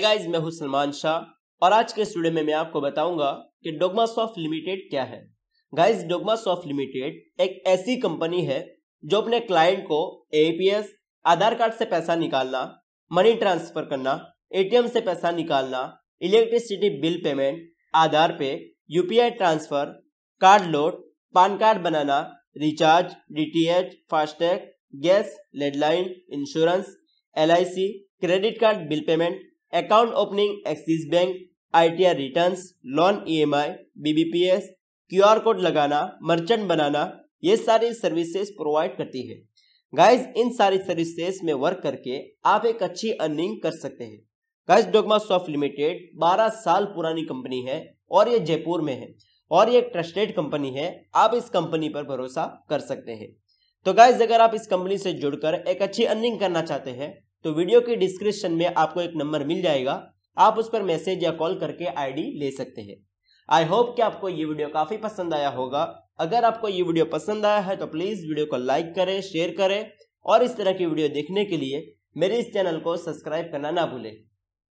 guys मैं हूं सलमान शाह और आज के स्टूडियो में मैं आपको बताऊंगा कि डोगमा सॉफ्ट लिमिटेड क्या है गाइस डोगमा सॉफ्ट लिमिटेड एक ऐसी कंपनी है जो अपने क्लाइंट को एस आधार कार्ड से पैसा निकालना मनी ट्रांसफर करना एटीएम से पैसा निकालना electricity bill payment Aadhaar pay UPI transfer card load PAN card बनाना recharge DTH FASTag gas landline insurance LIC credit card bill payment account opening Axis bank ITR returns, loan EMI, BBPS QR code लगाना merchant बनाना ये सारी services provide करती है guys in सारी services में work करके आप एक अच्छी अर्निंग कर सकते हैं गाइस डोगमा सॉफ्ट लिमिटेड 12 साल पुरानी कंपनी है और ये जयपुर में है और ये ट्रस्टेड कंपनी है आप इस कंपनी पर भरोसा कर सकते हैं तो गाइज अगर आप इस कंपनी से जुड़कर एक अच्छी अर्निंग करना चाहते हैं तो वीडियो के डिस्क्रिप्शन में आपको एक नंबर मिल जाएगा आप उस पर मैसेज या कॉल करके आईडी ले सकते हैं आई होप कि आपको ये वीडियो काफ़ी पसंद आया होगा अगर आपको ये वीडियो पसंद आया है तो प्लीज़ वीडियो को लाइक करें शेयर करें और इस तरह की वीडियो देखने के लिए मेरे इस चैनल को सब्सक्राइब करना ना भूलें